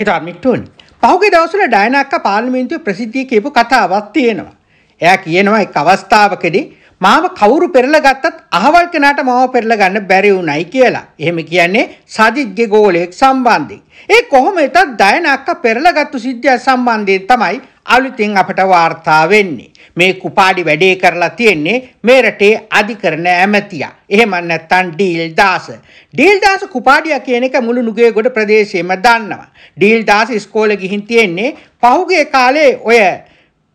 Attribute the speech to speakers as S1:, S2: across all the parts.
S1: හිතාමික්ටෝනි. පහුගේ දවසල ඩයනක්ක පාර්ලිමේන්තුව ප්‍රසිද්ධිය කියපු කතාවක් තියෙනවා. එයා කියනවා එක් අවස්ථාවකදී මාව කවුරු පෙරලා ගත්තත් අහවල් කෙනාට මාව පෙරලා ගන්න බැරි වුණයි කියලා. එහෙම කියන්නේ සජිත්ගේ ගෝලයක් සම්බන්ධයෙන්. ඒ කොහොම හිතත් ඩයනක්ක පෙරලා ගත්තු සිද්ධිය සම්බන්ධයෙන් තමයි අලුතින් අපට වාර්තා වෙන්නේ. මේ කුපාඩි වැඩේ කරලා තියෙන්නේ මේ රටේ අධිකරණ ඇමතියා. එහෙම නැත්නම් ඩීල් දාස. ඩීල් දාස කුපාඩියා කියන එක මුළු නුගේගොඩ ප්‍රදේශයේම දන්නවා. ඩීල් දාස ඉස්කෝලේ ගිහින් තියෙන්නේ පහුගිය කාලේ ඔය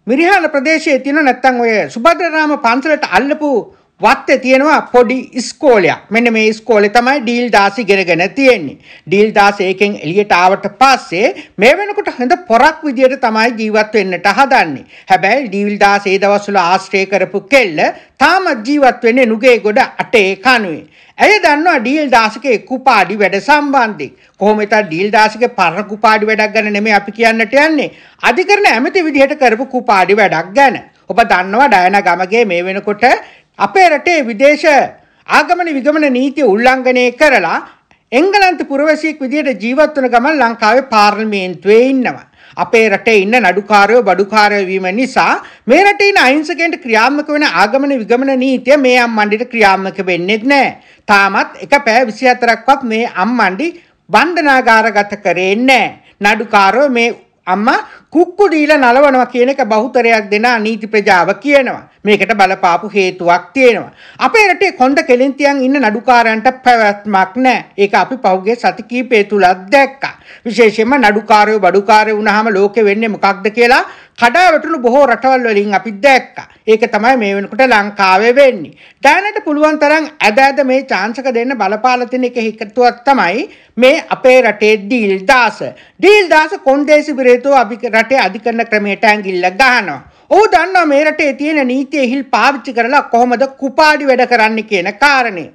S1: මිරිහාන ප්‍රදේශයේ තියෙන නැත්නම් ඔය සුබද්‍රාම පන්සලට අල්ලපු වත්තේ තියෙනවා පොඩි ඉස්කෝලයක්. මෙන්න මේ ඉස්කෝලේ තමයි ඩීල් 16 ඉගෙනගෙන තියෙන්නේ. ඩීල් 16 එකෙන් එළියට ආවට පස්සේ මේ වෙනකොට හොඳ පොරක් විදියට තමයි ජීවත් වෙන්නට හදන්නේ. හැබැයි ඩීල් 16 දවස්වල ආශ්‍රය කරපු කෙල්ල තාම ජීවත් වෙන්නේ නුගේගොඩ 8 කණුවේ. ඇය දන්නවා ඩීල් 16 කුපාඩි වැඩ සම්බන්ධයෙන්. කොහොමද ඩීල් 16 පරණ කුපාඩි වැඩක් ගැන නෙමෙයි අපි කියන්නට යන්නේ. අධිකරණ ඇමති විදියට කරපු කුපාඩි වැඩක් ගැන. ඔබ දන්නවා ඩයනා ගමගේ මේ වෙනකොට අපේ රටේ විදේශ ආගමන විගමන නීතිය උල්ලංඝනය කරලා එංගලන්ත පුරවැසියෙක් විදිහට ජීවත් වන ගමන් ලංකාවේ පාර්ලිමේන්තුවේ ඉන්නවා. අපේ රටේ ඉන්න නඩුකාරයෝ බඩුකාරයෝ වීම නිසා මේ රටේ ඉන්න අහිංසකයන්ට ක්‍රියාත්මක වෙන ආගමන විගමන නීතිය මේ අම්මණ්ඩිට ක්‍රියාත්මක වෙන්නේ නැහැ. තාමත් එක පැය 24ක්වත් මේ අම්මණ්ඩි බන්ධනාගාරගත කරේ නැහැ. නඩුකාරයෝ මේ අම්මා කුක්කු දීලා නලවනවා කියන එක බහුතරයක් දෙනා නීති ප්‍රජාව කියනවා. මේකට බලපාපු හේතුවක් තියෙනවා. අපේ රටේ කොණ්ඩ කෙලින් තියන් ඉන්න නඩුකාරයන්ට පැවැත්මක් නැහැ. ඒක අපි පහුගිය සති කිහිපය තුලත් දැක්කා. විශේෂයෙන්ම නඩුකාරයෝ බඩුකාරයෝ වුණාම ලෝකෙ වෙන්නේ මොකක්ද කියලා කඩාවැටුණු බොහෝ රටවල් වලින් අපි දැක්කා. ඒක තමයි මේ වෙනකොට ලංකාවේ වෙන්නේ. දැනට පුළුවන් තරම් ඇද ඇද මේ chance එක දෙන්න බලපාලා තියෙන එක හේතුවක් තමයි මේ අපේ රටේ ඩීල් දාස. ඩීල් දාස කොන්දේසි විරේතෝ අපි රටේ අධිකරණ ක්‍රමයට ඇඟිල්ල ගහනවා. ඔහු දන්නවා මේ රටේ තියෙන නීතිය හිල් පාවිච්චි කරලා කොහොමද කුපාඩි වැඩ කරන්න කියන කාරණේ.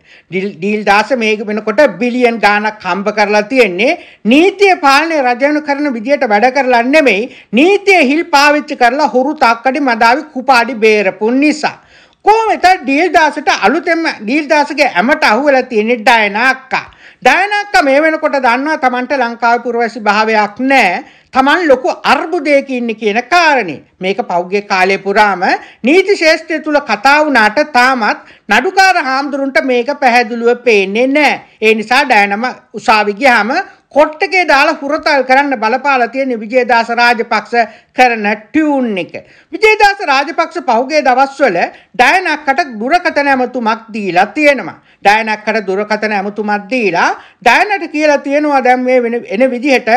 S1: ඩීල් දාස මේක වෙනකොට බිලියන් ගාණක් හම්බ කරලා තියෙන්නේ නීතිය පාලනය රජවනු කරන විදියට වැඩ කරලා නෙමෙයි නීතිය හිල් පාවිච්චි කරලා හුරු තාක්කඩි මදාවි කුපාඩි බේරපු නිසා. කොහොම වෙතත් ඩීල්දාසට අලුතෙන්ම ඩීල්දාසගේ ඇමට අහුවෙලා තියෙන ඩයනා අක්කා. ඩයනා අක්කා මේ වෙනකොට දන්නවා Tamanට ලංකාවේ පුරවැසි භාවයක් නැහැ. Taman ලොකු අර්බුදයක ඉන්නේ කියන කාරණේ. මේක පෞගේ කාලේ පුරාම නීති ශාස්ත්‍රය තුල කතා වුණාට තාමත් නඩුකාර හාමුදුරන්ට මේක පැහැදිලිව පේන්නේ නැහැ. ඒ නිසා ඩයනම උසාවි ගියාම කොට්ටකේ දාලා හුරතල් කරන්න බලපාලා තියෙන විජේදාස රාජපක්ෂ කරන ටියුන් එක. විජේදාස රාජපක්ෂ පහුගිය දවස්වල ඩයනක්කට දුරකථන ඇමතුමක් දීලා තියෙනවා. ඩයනක්කට දුරකථන ඇමතුමක් දීලා ඩයනට කියලා තියෙනවා දැන් මේ එන විදිහට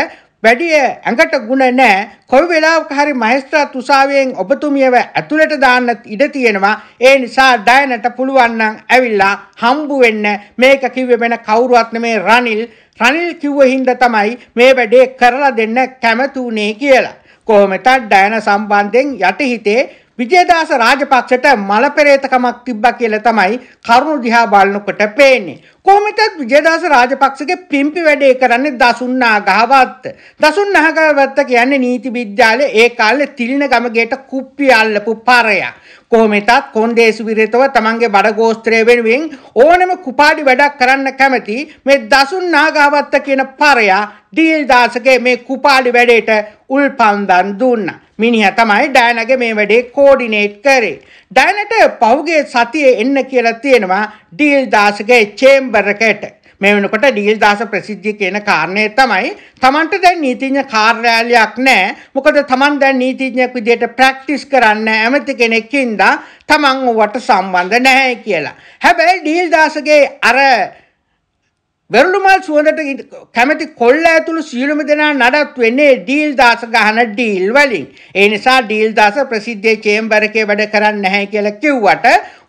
S1: වැඩි ඇඟට ಗುಣ නැහැ. කොයි වෙලාවක හරි මහේස්ත්‍රාත් උසාවියෙන් ඔබතුමියව ඇතුළට දාන්න ඉඩ තියෙනවා. ඒ නිසා ඩයනට පුළුවන් නම් ඇවිල්ලා හම්බු වෙන්න. මේක කිව්වේ වෙන කවුරුවත් නෙමේ රනිල්. රනිල් කිව්ව හින්දා තමයි මේ වැඩේ කරලා දෙන්න කැමතුනේ කියලා. කොහොමද ඩයන සම්බන්ධයෙන් යටිහිතේ විජේදාස රාජපක්ෂට මලපෙරේතකමක් තිබ්බා කියලා තමයි කරුණු දිහා බලනකොට පේන්නේ. කොහොමදත් විජේදාස රාජපක්ෂගේ පිම්පි වැඩේ කරන්නේ දසුන්නා ගහවත්ත. දසුන්නා ගහවත්ත කියන්නේ නීති විද්‍යාලයේ ඒ කාලේ තිලින ගමගේට කුප්පි අල්ලපු පරයා. කොහොමදත් කොන්දේසු විරේතව තමන්ගේ බඩගෝස්ත්‍රය වෙනුවෙන් ඕනම කුපාඩි වැඩක් කරන්න කැමති මේ දසුන්නා ගහවත්ත කියන පරයා ඩීල් දාසගේ මේ කුපාඩි වැඩේට උල්පන්දන් දුන්නා. මිනිහ තමයි ඩයනගේ මේ වැඩේ කෝඩිනේට් කරේ. ඩයනට පහුගේ සතියේ එන්න කියලා තියෙනවා ඩීල් දාසගේ චේම්බර් එකට. මේ වෙනකොට ඩීල් දාස ප්‍රසිද්ධිය කියන කාරණය තමයි තමන්ට දැන් නීතිඥ කාර්යාලයක් නැහැ. මොකද තමන් දැන් නීතිඥයෙක් විදිහට ප්‍රැක්ටිස් කරන්න ඇමති කෙනෙක් ඉඳා තමන් ඌවට සම්බන්ධ නැහැ කියලා. හැබැයි ඩීල් දාසගේ අර වෙරළුමල් සුවඳට කැමති කොල්ල ඇතුළු සියලුම දෙනා නඩත් වෙන්නේ ඩීල් දාස ගහන ඩීල් වලින්. ඒ නිසා ඩීල් දාස ප්‍රසිද්ධ චේම්බර් එකේ වැඩ කරන්නේ නැහැ කියලා කිව්වට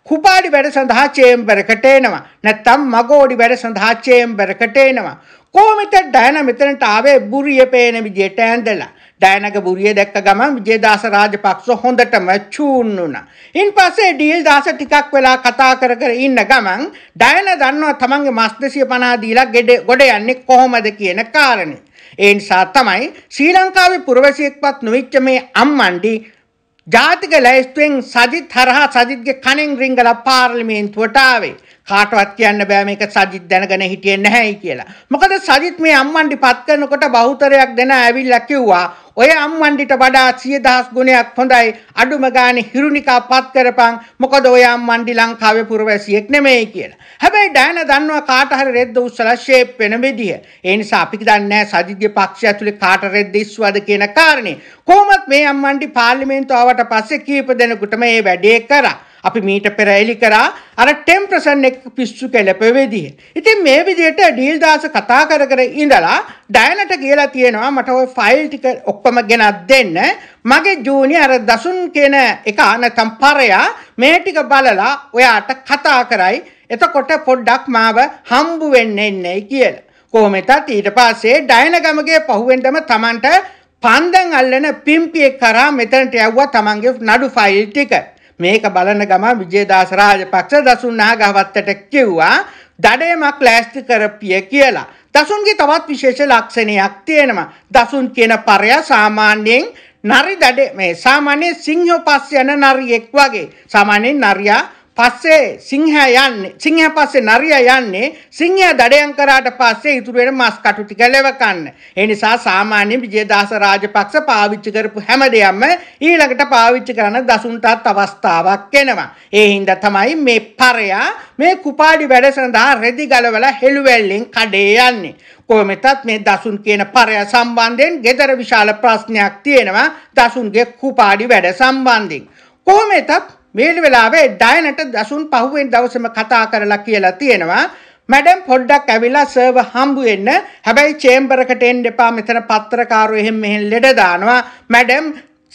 S1: කුපාඩි වැඩ සඳහා චේම්බරකට එනවා. නැත්තම් මගෝඩි වැඩ සඳහා චේම්බරකට එනවා. කොහොමද ඩයන මෙතනට ආවේ බුරිය පේන විදියට ඇඳලා. ඩයනක බුරිය දැක්ක ගමන් විජේදාස රාජපක්ෂ හොඳටම චූන් වුණා. ඉන්පස්සේ ඩීල්දාස ටිකක් වෙලා කතා කර කර ඉන්න ගමන් ඩයන දන්නවා තමන්ගේ මස් 250 දීලා ගොඩ යන්නේ කොහොමද කියන කාරණේ. ඒ නිසා තමයි ශ්‍රී ලංකාවේ පුරවැසියෙක්වත් නොවිච්ච මේ අම්මන්ඩි ජාතික ලැයිස්තුවෙන් සජිත් හරහා සජිත්ගේ කණෙන් රිංගලා පාර්ලිමේන්තුවට ආවේ. කාටවත් කියන්න බෑ මේක සජිත් දැනගෙන හිටියේ නැහැයි කියලා. මොකද සජිත් මේ අම්මන්ඩි පත් කරනකොට බහුතරයක් දෙන ඇවිල්ලා කිව්වා ඔය අම්මන්ඩිට වඩා 10000 ගුණයක් හොඳයි. අඩුම ගානේ හිරුනිකා පත් කරපන්. මොකද ඔය අම්මන්ඩි ලංකාවේ පුරවැසියෙක් නෙමෙයි කියලා. හැබැයි ඩයන දන්නවා කාට හරි රෙද්ද උස්සලා ෂේප් වෙන විදිය. ඒ නිසා අපි දන්නේ සජිත්ගේ පක්ෂය ඇතුලේ කාට රෙද්ද ඉස්සුවද කියන කාරණේ. කොහොමත් මේ අම්මන්ඩි පාර්ලිමේන්තුව ආවට පස්සේ කීප දෙනෙකුටම මේ වැඩේ කරා. අපි මීට පෙර එලි කරා අර ටෙම්ප්‍රසන් එක් පිස්සු කෙලපෙ විදිහ. ඉතින් මේ විදිහට ඩීල් දාස කතා කර කර ඉඳලා ඩයනට කියලා තියෙනවා මට ඔය ෆයිල් ටික ඔක්කොම ගෙනත් දෙන්න මගේ ජූනි අර දසුන් කියන එක අනතම් පරයා මේ ටික බලලා ඔයාට කතා කරයි එතකොට පොඩ්ඩක් මාව හම්බු වෙන්න එන්නේ කියලා. කොහොමෙතත් ඊට පස්සේ ඩයන ගමගේ පහුවෙන්ටම Tamanට පන්දන් අල්ලන පිම්පියෙක් කරා මෙතනට යවුවා Tamanගේ නඩු ෆයිල් ටික. මේක බලන ගම විජේදාස රාජපක්ෂ දසුන් නාගවත්තට කිව්වා දඩයමක් ලෑස්ති කරපිය කියලා. දසුන්ගේ තවත් විශේෂ ලක්ෂණයක් තියෙනවා. දසුන් කියන පරයා සාමාන්‍යයෙන් නරි දඩේ මේ සාමාන්‍ය සිංහපස් යන නරියෙක් වගේ. සාමාන්‍යයෙන් නරියා පස්සේ සිංහයා යන්නේ සිංහයා පස්සේ නරියා යන්නේ සිංහයා දඩයම් කරාට පස්සේ ඉතුරු වෙන මස් කටු ටික ලෙව කන්න. ඒ නිසා සාමාන්‍ය විජේදාස රාජපක්ෂ පාවිච්චි කරපු හැම දෙයක්ම ඊළඟට පාවිච්චි කරන දසුන්ටත් අවස්ථාවක් එනවා. ඒ හින්දා තමයි මේ පරයා මේ කුපාඩි වැඩ සඳහා රෙදි ගලවලා හෙළුවැල්ලෙන් කඩේ යන්නේ. කොහොමෙතත් මේ දසුන් කියන පරය සම්බන්ධයෙන් gedara විශාල ප්‍රශ්නයක් තියෙනවා දසුන්ගේ කුපාඩි වැඩ සම්බන්ධයෙන්. කොහොමෙතත් මීල් වෙලාවේ ඩයනට දසුන් පහුවෙන් දවසම කතා කරලා කියලා තියෙනවා මැඩම් පොඩ්ඩක් ඇවිලා සර්ව හම්බු වෙන්න. හැබැයි චේම්බර් එකට එන්න එපා. මෙතන පත්‍රකාරෝ එහෙම මෙහෙන් ලෙඩ දානවා. මැඩම්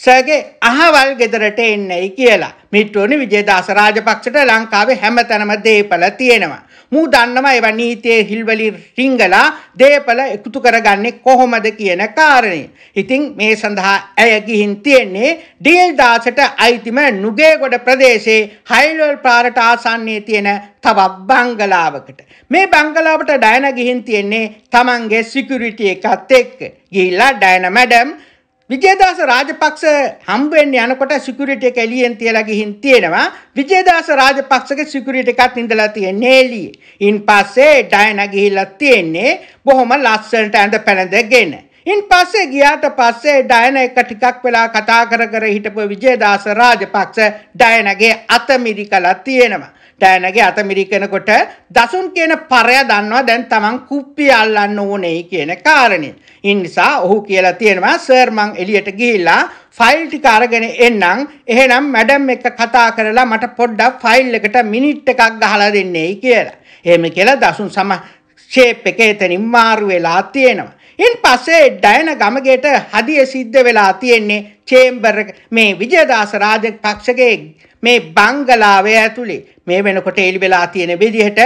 S1: සර්ගේ අහවල් ගෙදරට එන්නයි කියලා. මිට්ටෝනි විජේදාස රාජපක්ෂට ලංකාවේ හැමතැනම දීපල තියෙනවා. මූදන්නම එව නීතියේ හිල්වලි රිංගලා දේපල එකතු කරගන්නේ කොහොමද කියන කාරණය. ඉතිං මේ සඳහා ඇය ගිහින් තියෙන්නේ ඩියල් දාසට අයිතිම නුගේගොඩ ප්‍රදේශයේ හයිල්වල් පාරට ආසන්නයේ තියෙන තවත් බංගලාවකට. මේ බංගලාවට ඩයන ගිහින් තියෙන්නේ තමන්ගේ සිකුරිටි එකත් එක්ක. ගිහිල්ලා ඩයන මැඩම් විජේදාස රාජපක්ෂ හම්බෙන්න යනකොට සිකියුරිටි එක එළියෙන් තියලා ගිහින් තියෙනවා. විජේදාස රාජපක්ෂගේ සිකියුරිටි එකත් ඉඳලා තියෙන්නේ එළියේ. ඉන්පස්සේ ඩයනා ගිහිල්ලා තියෙන්නේ බොහොම ලස්සනට ඇඳ පැළඳගෙන. ඉන්පස්සේ ගියාට පස්සේ ඩයනා එක ටිකක් වෙලා කතා කර කර හිටපු විජේදාස රාජපක්ෂ ඩයනාගේ අත මිරිකලා තියෙනවා. ටෑනගේ අත මිරිකෙනකොට දසුන් කියන පරය දන්නවා දැන් තමන් කුප්පි අල්ලන්න ඕනේ කියන කාරණේ. ඉන්නිසා ඔහු කියලා තියෙනවා සර් මං එළියට ගිහිල්ලා ෆයිල් ටික අරගෙන එන්නම්. එහෙනම් මැඩම් එක්ක කතා කරලා මට පොඩ්ඩක් ෆයිල් එකට මිනිත් එකක් ගහලා දෙන්නේයි කියලා. එහෙම කියලා දසුන් සම ෂේප් එක එතනින් මාරු වෙලා තියෙනවා. ඉන් පස්සේ ඩයන ගමගේට හදිය සිද්ධ වෙලා තියෙන්නේ චේම්බර් මේ විජයදාස රාජපක්ෂගේ මේ බංගලාවේ ඇතුලේ මේ වෙනකොට එලි වෙලා තියෙන විදිහට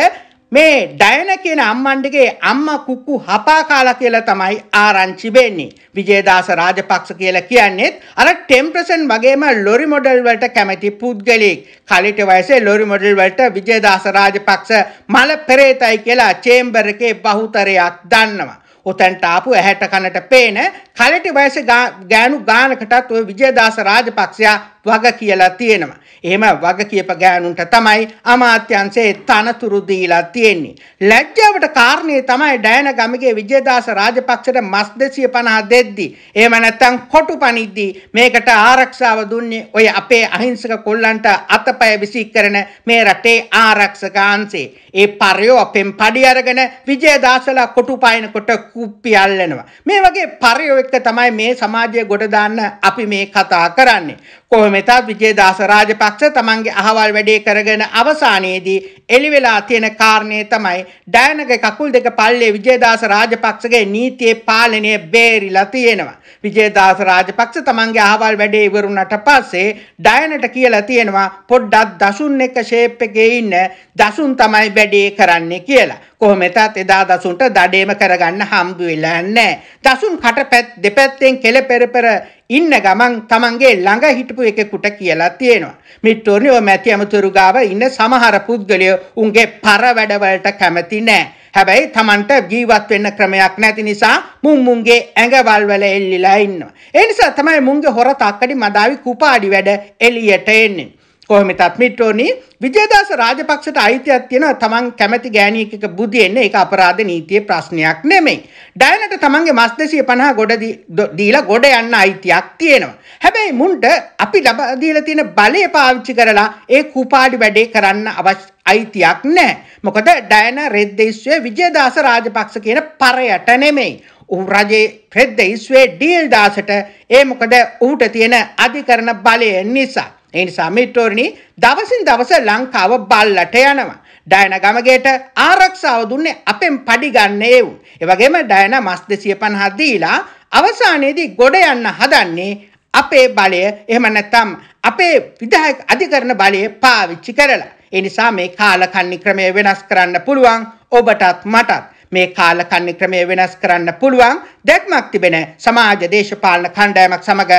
S1: මේ ඩයන කියන අම්මණ්ඩගේ අම්මා කුක්කු හපා කාලා කියලා තමයි ආරංචි වෙන්නේ. විජේදාස රාජපක්ෂ කියලා කියන්නේ අර 10% වගේම ලොරි මොඩල් වලට කැමති පුද්ගලෙක්. කලිට වයසේ ලොරි මොඩල් වලට විජේදාස රාජපක්ෂ මල පෙරේතයි කියලා චේම්බර් එකේ බහුතරයක් දන්නවා. ඔතැන්ට ආපු ඇහැට කනට පේන කලටි වයස ගෑනු ගානකටත් ඔය විජයදාස රාජපක්ෂයා වග කියලා තියෙනවා. එහෙම වග කියප ගෑනුන්ට තමයි අමාත්‍යංශයේ තනතුරු දීලා තියෙන්නේ. ලැජ්ජාවට කාරණේ තමයි ඩයන ගමගේ විජේදාස රාජපක්ෂට මස් 250 දෙද්දී එහෙම නැත්නම් කොටු පනිද්දී මේකට ආරක්ෂාව දුන්නේ ඔය අපේ අහිංසක කොල්ලන්ට අතපය විසිකරන මේ රටේ ආරක්ෂක අංශේ. ඒ පරයෝ අපෙන් පඩි අරගෙන විජේදාසලා කොටු පායනකොට කුප්පි අල්ලනවා. මේ වගේ පරයෝ එක්ක තමයි මේ සමාජය ගොඩ දාන්න අපි මේ කතා කරන්නේ. කොහොමෙතත් විජේදාස රාජපක්ෂ තමන්ගේ අහවල් වැඩේ කරගෙන අවසානයේදී එළි වෙලා තියෙන කාරණේ තමයි ඩයනගේ කකුල් දෙක පල්ලේ විජේදාස රාජපක්ෂගේ නීතියේ පාලනය බේරිලා තියෙනවා. විජේදාස රාජපක්ෂ තමන්ගේ අහවල් වැඩේ ඉවරුනට පස්සේ ඩයනට කියලා තියෙනවා පොඩ්ඩක් දසුන් එක ෂේප් එකේ ඉන්න දසුන් තමයි වැඩේ කරන්නේ කියලා. කොහොමෙතත් එදා දසුන්ට දඩේම කරගන්න හම්බ වෙලා නැහැ. දසුන් කටපැත් දෙපැත්තෙන් කෙලපෙරපෙර ඉන්න ගමන් තමන්ගේ ළඟ හිටපු එකෙකුට කියලා තියෙනවා. මිට්ටෝනි ඔය මැති අමතුරු ගාව ඉන්න සමහර පුද්ගලයෝ උන්ගේ පර වැඩවලට කැමති නැහැ. හැබැයි Tamanට ජීවත් වෙන්න ක්‍රමයක් නැති නිසා මුන් මුන්ගේ ඇඟවල් වල එල්ලිලා ඉන්නවා. ඒ නිසා තමයි මුන්ගේ හොර තක්කඩි මදාවි කුපාඩි වැඩ එළියට එන්නේ. කොහොම තත් මිට්‍රෝනි විජේදාස රාජපක්ෂට අයිතියක් තියෙනවා තමන් කැමැති ගෑණියෙක් එක බුදි එන්න ඒක අපරාධ නීතියේ ප්‍රශ්නයක් නෙමෙයි. ඩයනට තමන්ගේ මස් 250 ගොඩ දීලා ගොඩ යන්න අයිතියක් තියෙනවා. හැබැයි මුන්ට අපි ලබා දීලා තියෙන බලය පාවිච්චි කරලා ඒ කුපාඩි වැඩේ කරන්න අවශ්‍ය අයිතියක් නැහැ. මොකද ඩයන රෙද්දේශ්වයේ විජේදාස රාජපක්ෂ කියන පරයට නෙමෙයි. ඔහු රජේ රෙද්දේශ්වයේ ඩීල් දාසට ඒ මොකද ඔහුට තියෙන අධිකරණ බලය නිසා ඒ නිසා මිත්‍රෝරණි දවසින් දවස ලංකාව බල්ලට යනවා. ඩයන ගමගේට ආරක්ෂාව දුන්නේ අපෙන් පඩි ගන්න ඒවු. ඒ වගේම ඩයන මස් 250 දීලා අවසානයේදී ගොඩ යන්න හදන්නේ අපේ බලය එහෙම නැත්නම් අපේ විධායක අධිකරණ බලය පාවිච්චි කරලා. ඒ නිසා මේ කාලකන්ණි ක්‍රමය වෙනස් කරන්න පුළුවන් ඔබටත් මටත්. මේ කාලකන්ණි ක්‍රමය වෙනස් කරන්න පුළුවන් දැක්මක් තිබෙන සමාජ දේශපාලන කණ්ඩායමක් සමග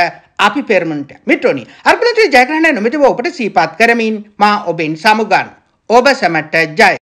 S1: අපි පෙරමුණට මිටෝනි අර්පණත්‍රී ජයග්‍රහණය නොමිතිව ඔබට සීපත් කරමින් මා ඔබෙන් සමුගන්න. ඔබ සැමට ජය.